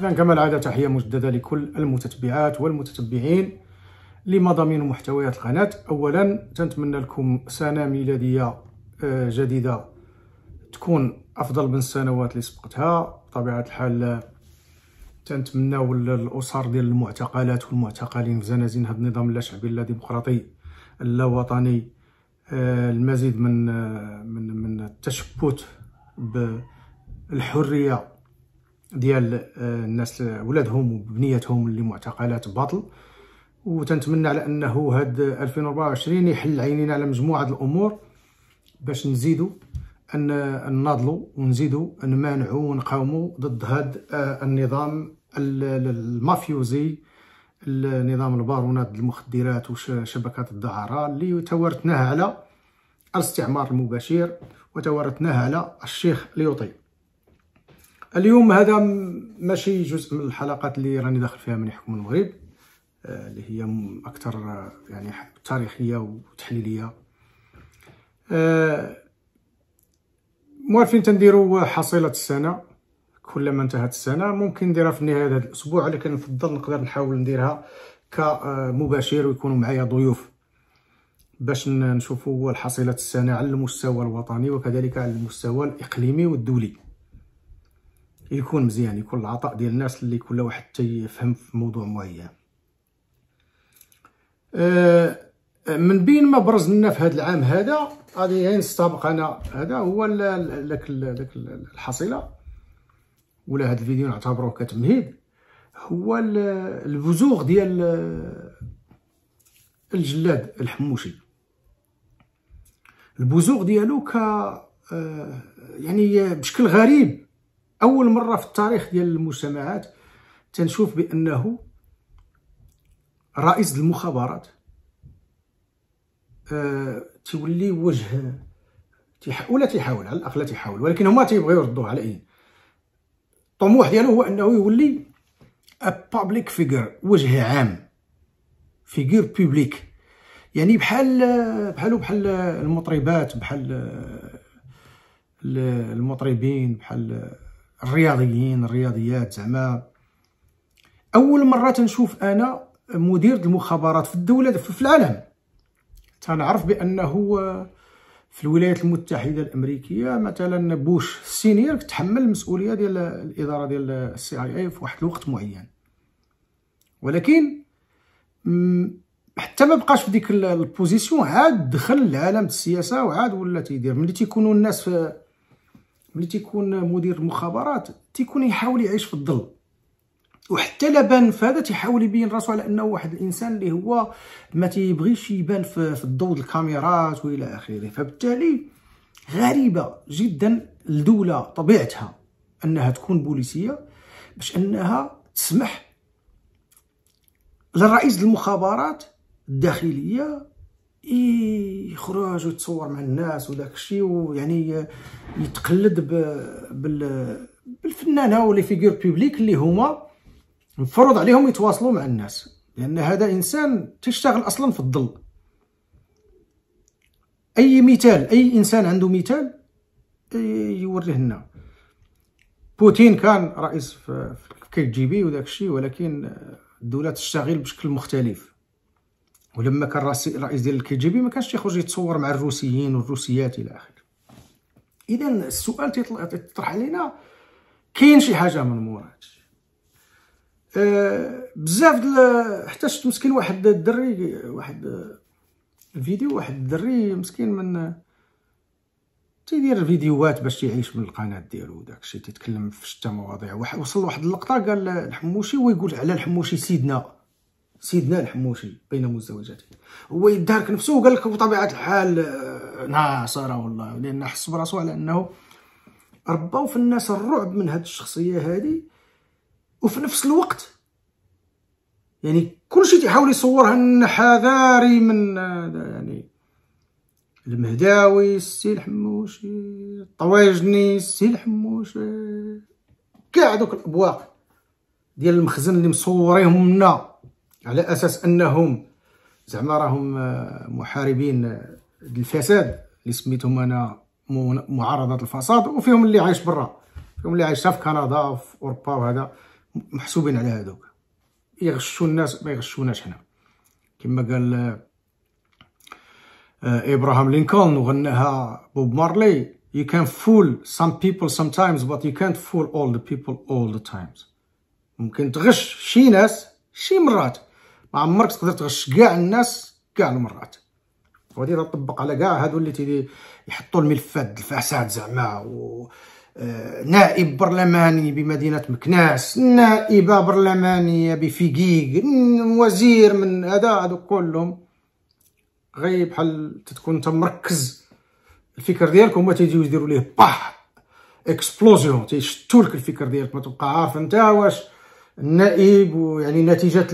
إذا كما العادة تحية مجددة لكل المتتبعات والمتتبعين لمضامين محتويات القناة أولا تنتمنى لكم سنة ميلادية آه، جديدة تكون أفضل من السنوات اللي سبقتها بطبيعة الحال آه، تنتمناو الأسر ديال المعتقلات والمعتقلين في زنازين هذا النظام اللاشعبي شعبي اللا ديمقراطي وطني آه، المزيد من من من التشبت بالحريه ديال آه، الناس ولادهم وبنياتهم اللي معتقلات باطل وتنتمنى على انه هاد 2024 يحل عينينا على مجموعه الامور باش نزيدوا ان ناضلوا ونزيدوا نمانعوا ونقاوموا ضد هاد آه، النظام المافيوزي نظام البارونات المخدرات وشبكات الدعاره اللي توارثناها على الاستعمار المباشر وتوارثناها على الشيخ ليوطي اليوم هذا ماشي جزء من الحلقات اللي راني داخل فيها من حكم المغرب آه، اللي هي اكثر آه، يعني تاريخيه وتحليليه آه، موالفين تنديروا حصيله السنه كلما انتهت السنه ممكن نديرها في نهايه هذا الاسبوع لكن نفضل نقدر نحاول نديرها كمباشر ويكونوا معايا ضيوف باش نشوفوا الحصيله السنه على المستوى الوطني وكذلك على المستوى الاقليمي والدولي يكون مزيان يكون العطاء ديال الناس اللي كل واحد تيفهم في موضوع معين أه، من بين ما برز لنا في هذا العام هذا غادي نستبق انا هذا هو داك داك الحصيله ولا هذا الفيديو نعتبره كتمهيد هو البزوغ ديال الجلاد الحموشي البزوغ ديالو ك أه، يعني بشكل غريب اول مره في التاريخ ديال المجتمعات تنشوف بانه رئيس المخابرات أه تولي وجه تيح... ولا تيحاول على الاقل تيحاول ولكن هما تيبغيو يردوه على اين الطموح ديالو هو انه يولي ا بابليك فيغور وجه عام فيغور بوبليك يعني بحال بحالو بحال المطربات بحال المطربين بحال الرياضيين الرياضيات زعما اول مره تنشوف انا مدير المخابرات في الدوله في العالم تنعرف بانه آه، في الولايات المتحده الامريكيه مثلا بوش سينير تحمل المسؤوليه ديال الاداره ديال السي اي اي في واحد الوقت معين ولكن حتى ما بقاش في ديك البوزيسيون عاد دخل لعالم السياسه وعاد ولا تيدير ملي تيكونوا الناس في ملي تيكون مدير المخابرات تيكون يحاول يعيش في الظل وحتى لا بان في هذا تيحاول يبين راسو على انه واحد الانسان اللي هو ما تيبغيش يبان في, في الضوء الكاميرات والى اخره فبالتالي غريبه جدا الدوله طبيعتها انها تكون بوليسيه باش انها تسمح لرئيس المخابرات الداخليه يخرج ويتصور مع الناس وداك الشيء ويعني يتقلد بال بالفنانه ولا لي فيغور بوبليك اللي هما مفروض عليهم يتواصلوا مع الناس لان هذا انسان تشتغل اصلا في الظل اي مثال اي انسان عنده مثال يوريه لنا بوتين كان رئيس في بي وداك الشيء ولكن الدوله تشتغل بشكل مختلف ولما كان الرئيس ديال بي ما كانش تيخرج يتصور مع الروسيين والروسيات الى اخره اذا السؤال تيطرح علينا كاين شي حاجه من مورا أه بزاف دل... حتى شفت مسكين واحد الدري واحد الفيديو واحد الدري مسكين من تيدير فيديوهات باش يعيش من القناه ديالو داكشي تيتكلم في شتا مواضيع وصل واحد اللقطه قال الحموشي ويقول على الحموشي سيدنا سيدنا الحموشي بين مزدوجاته هو يدارك نفسه وقال لك بطبيعه الحال ناصره والله لان حس براسو على انه رباو في الناس الرعب من هاد الشخصيه هذه وفي نفس الوقت يعني كلشي تيحاول يصورها ان حذاري من يعني المهداوي السي الحموشي الطواجني السي الحموشي كاع دوك الابواق ديال المخزن اللي مصوريهم لنا على اساس انهم زعما راهم آه، محاربين الفساد آه، اللي سميتهم انا معارضه الفساد وفيهم اللي عايش برا فيهم اللي عايش في كندا في اوروبا وهذا محسوبين على هذوك يغشوا الناس ما يغشوناش حنا كما قال آه، ابراهام لينكولن وغناها بوب مارلي you can fool some people sometimes but you can't fool all the people all the times ممكن تغش شي ناس شي مرات ما عمرك تقدر تغش كاع الناس كاع المرات وهذه تطبق على كاع هادو اللي تيدي يحطوا الملفات الفساد زعما و آه، نائب برلماني بمدينة مكناس نائبة برلمانية بفيقيق وزير من هذا هادو كلهم غي بحال تتكون انت مركز الفكر ديالك هما تيجيو يديروا ليه باح اكسبلوزيون تيشتولك لك الفكر ديالك ما تبقى عارف انت واش النائب ويعني نتيجه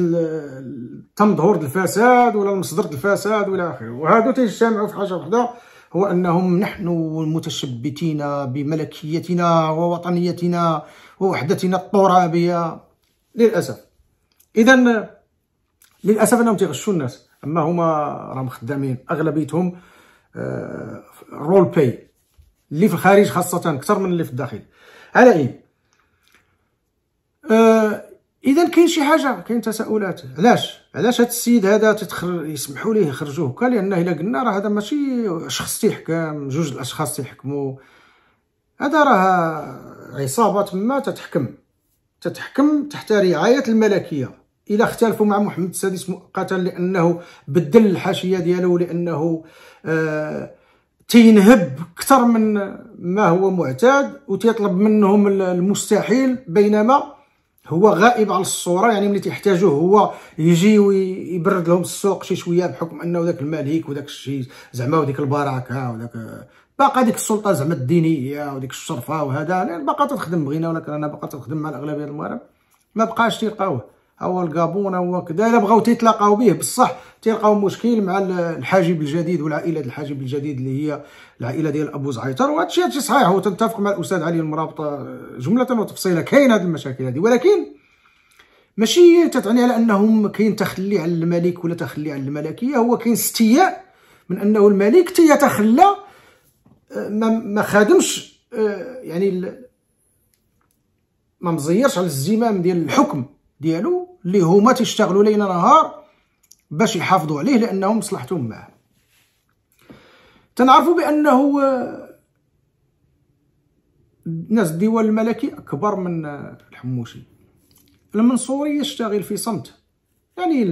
ظهور الفساد ولا مصدر الفساد ولا اخره وهادو تيجتمعوا في حاجه واحده هو انهم نحن المتشبتين بملكيتنا ووطنيتنا ووحدتنا الترابيه للاسف اذا للاسف انهم تيغشوا الناس اما هما راهم خدامين اغلبيتهم رول آه، باي اللي في الخارج خاصه اكثر من اللي في الداخل على ايه اذا كاين شي حاجه كاين تساؤلات علاش علاش هذا السيد هذا تتخر يسمحوا ليه يخرجوه هكا لانه الا قلنا راه هذا ماشي شخص تيحكم جوج الاشخاص تيحكموا هذا راه عصابه تما تتحكم تتحكم تحت رعايه الملكيه الا اختلفوا مع محمد السادس مؤقتا لانه بدل الحاشيه ديالو لانه آه تينهب اكثر من ما هو معتاد وتيطلب منهم المستحيل بينما هو غائب على الصوره يعني ملي تيحتاجوه هو يجي ويبرد لهم السوق شي شويه بحكم انه ذاك الملك وذاك الشيء زعما وديك البركه وذاك باقا ديك السلطه زعما الدينيه وديك الشرفه وهذا يعني باقا تخدم بغينا ولكن انا باقا تخدم مع الاغلبيه المغرب ما بقاش تلقاوه هو الكابون هو كذا الا بغاو تيتلاقاو به بصح تيلقاو مشكل مع الحاجب الجديد والعائله الحاجب الجديد اللي هي العائله ديال ابو زعيطر وهذا الشيء هادشي صحيح تنتفق مع الاستاذ علي المرابطه جمله وتفصيلا كاين هاد المشاكل هذه ولكن ماشي تتعني على انهم كاين تخلي على الملك ولا تخلي على الملكيه هو كاين استياء من انه الملك تيتخلى ما ما خادمش آه، يعني ما مزيرش على الزمام ديال الحكم ديالو اللي هما تيشتغلوا ليل نهار باش يحافظوا عليه لانهم مصلحتهم معاه تنعرفوا بانه آه، ناس الديوان الملكي اكبر من آه، الحموشي المنصوري يشتغل في صمت يعني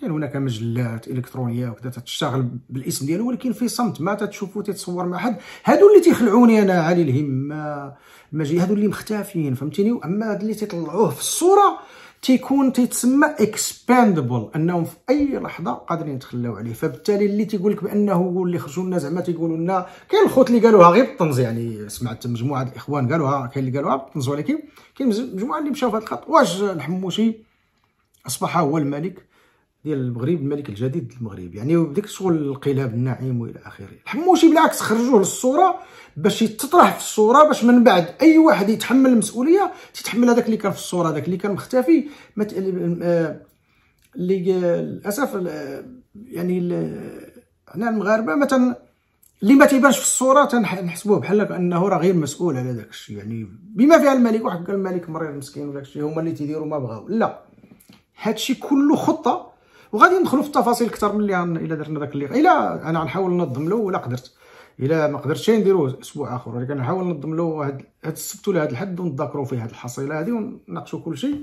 كاين هناك مجلات الكترونيه وكذا تشتغل بالاسم ديالو ولكن في صمت ما تتشوفو تتصور مع حد هادو اللي تيخلعوني انا علي الهمه المجي هادو اللي مختفيين فهمتيني اما هاد اللي تيطلعوه في الصوره تيكون تيتسمى اكسباندبل انهم في اي لحظه قادرين يتخلاو عليه فبالتالي اللي تيقول لك بانه اللي خرجوا لنا زعما تيقولوا لنا كاين الخوت اللي قالوها غير بالطنز يعني سمعت مجموعه الاخوان قالوها كاين اللي قالوها بالطنز ولكن كاين مجموعه اللي مشاو في هذا الخط واش الحموشي اصبح هو الملك ديال المغرب الملك الجديد المغرب يعني بديك شغل الانقلاب الناعم والى اخره الحموشي بالعكس خرجوه للصوره باش يتطرح في الصوره باش من بعد اي واحد يتحمل المسؤوليه تتحمل هذاك اللي كان في الصوره هذاك اللي كان مختفي مت... آه، اللي للاسف يعني هنا المغاربه مثلا اللي ما تيبانش في الصوره تنحسبوه بحال انه راه غير مسؤول على داك الشيء يعني بما فيها الملك واحد قال الملك مريض مسكين وداك الشيء هما اللي تيديروا ما بغاو لا هادشي كله خطه وغادي ندخلوا في التفاصيل اكثر من اللي الا درنا داك اللي الا انا غنحاول ننظم له ولا قدرت الا ما قدرتش نديرو اسبوع اخر ولكن نحاول ننظم له هاد السبت ولا هاد الحد ونتذاكروا فيه هاد الحصيله هادي ونناقشوا كل شيء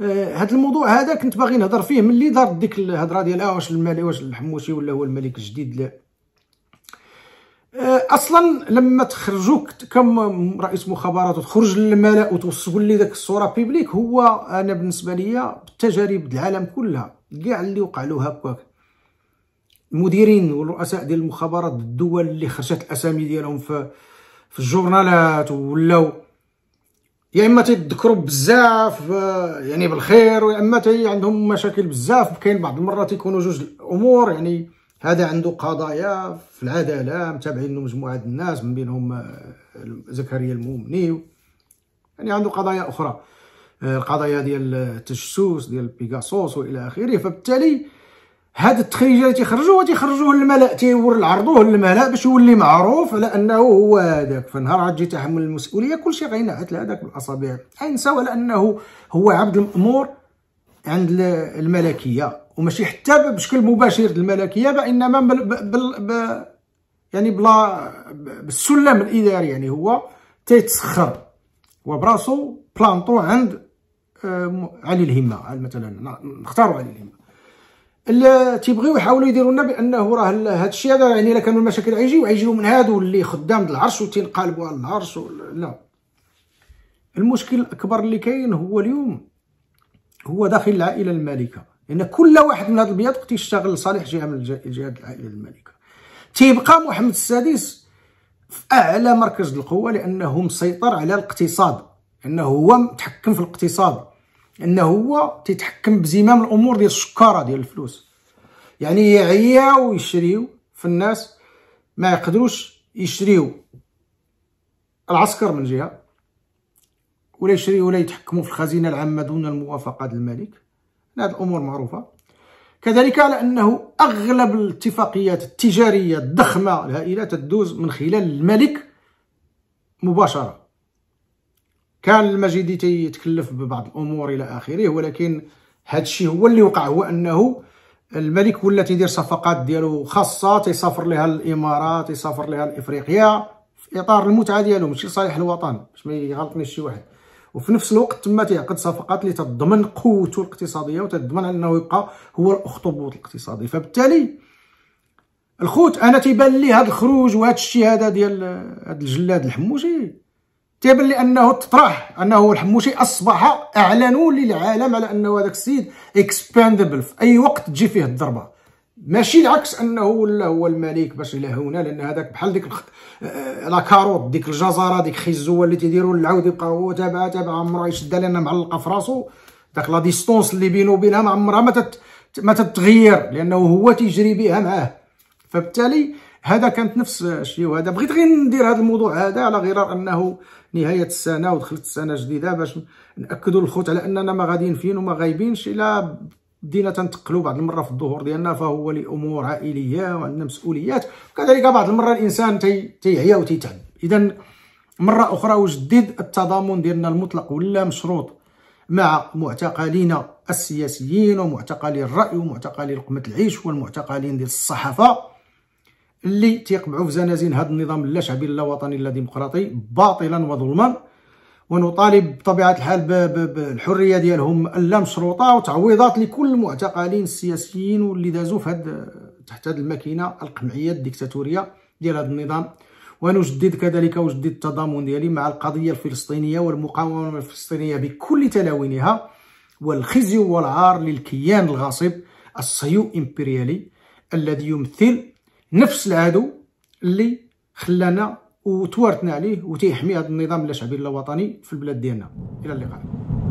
آه، هاد الموضوع هذا كنت باغي نهضر فيه ملي دارت ديك الهضره ديال آه، واش الملك واش الحموشي ولا هو الملك الجديد آه، اصلا لما تخرجوك كم رئيس مخابرات وتخرج للملا وتوصفوا لي ذاك الصوره بيبليك هو انا بالنسبه ليا بالتجارب العالم كلها كاع اللي وقع له هكاك المديرين والرؤساء ديال المخابرات الدول اللي خرجت الاسامي ديالهم في في الجورنالات ولاو يا اما تذكروا بزاف آه، يعني بالخير ويا اما عندهم مشاكل بزاف كاين بعض المرات يكونوا جوج الامور يعني هذا عنده قضايا في العداله متابعين مجموعه الناس من بينهم آه، زكريا المؤمني يعني عنده قضايا اخرى آه، القضايا ديال التجسس ديال بيغاسوس والى اخره فبالتالي هاد التخريجه اللي تيخرجوا تيخرجوه للملا تيور العرضوه للملا باش يولي معروف على انه هو هذاك فنهار غتجي تحمل المسؤوليه كلشي غينعت لهذاك بالاصابع انسى على انه هو عبد المامور عند الملكيه وماشي حتى بشكل مباشر الملكيه بانما بل بل بل يعني بلا بالسلم الاداري يعني هو تيتسخر وبراسو بلانطو عند آه، علي الهمه مثلا نختاروا علي الهمه تيبغيو يحاولوا يديروا لنا بانه راه هذا الشيء هذا يعني الا كانوا المشاكل عيجيو عيجيو من هادو اللي خدام العرش وتنقلبوا على العرش لا المشكل الاكبر اللي كاين هو اليوم هو داخل العائله المالكه لان يعني كل واحد من هاد البياض تيشتغل لصالح جهه من جهات العائله المالكه تيبقى محمد السادس في اعلى مركز القوه لانه مسيطر على الاقتصاد انه هو متحكم في الاقتصاد انه هو تيتحكم بزمام الامور ديال الشكاره ديال الفلوس يعني يعياو يشريو في الناس ما يقدروش يشريو العسكر من جهه ولا يشريو ولا يتحكموا في الخزينه العامه دون الموافقه ديال الملك هذه الامور معروفه كذلك على انه اغلب الاتفاقيات التجاريه الضخمه الهائله تدوز من خلال الملك مباشره كان المجيدي تيتكلف ببعض الامور الى اخره ولكن هذا الشيء هو اللي وقع هو انه الملك ولا تيدير صفقات ديالو خاصه تيسافر لها الامارات تيسافر لها افريقيا في اطار المتعه ديالو ماشي لصالح الوطن باش ما يغلطنيش شي واحد وفي نفس الوقت تما تيعقد صفقات اللي تضمن قوته الاقتصاديه وتضمن انه يبقى هو الاخطبوط الاقتصادي فبالتالي الخوت انا تيبان لي هذا الخروج وهذا الشيء هذا ديال هذا الجلاد الحموشي تيبان لي انه تطرح انه الحموشي اصبح اعلنوا للعالم على انه هذاك السيد اكسباندبل في اي وقت تجي فيه الضربه ماشي العكس انه ولا هو الملك باش يلهونا لان هذاك بحال ديك الخ... آه، لا كاروت ديك الجزره ديك خيزوه اللي تيديروا العود يبقى هو تابع تابع عمره يشدها لان معلقه في راسو داك لا ديستونس اللي بينه وبينها ما عمرها ما تت... ما تتغير لانه هو تيجري بها معاه فبالتالي هذا كانت نفس الشيء وهذا بغيت غير ندير هذا الموضوع هذا على غرار انه نهايه السنه ودخلت السنه جديده باش ناكدوا الخوت على اننا ما غاديين فين وما غايبينش الى بدينا تنتقلوا بعض المره في الظهور ديالنا فهو لامور عائليه وعندنا مسؤوليات كذلك بعض المره الانسان تيعيا وتيتعب اذا مره اخرى اجدد التضامن ديالنا المطلق ولا مشروط مع معتقلين السياسيين ومعتقلي الراي ومعتقلي لقمه العيش والمعتقلين ديال الصحافه اللي تيقبعوا في زنازين هذا النظام لا شعبي لا وطني لا ديمقراطي باطلا وظلما ونطالب بطبيعه الحال بالحريه ديالهم اللامشروطه وتعويضات لكل المعتقلين السياسيين واللي دازوا في هاد تحت هاد الماكينه القمعيه الديكتاتوريه ديال هذا النظام ونجدد كذلك وجدد التضامن ديالي مع القضيه الفلسطينيه والمقاومه الفلسطينيه بكل تلاوينها والخزي والعار للكيان الغاصب الصهيو امبريالي الذي يمثل نفس العدو اللي خلانا وتوارثنا عليه وتيحمي هذا النظام لا شعبي لا وطني في البلاد ديالنا الى اللقاء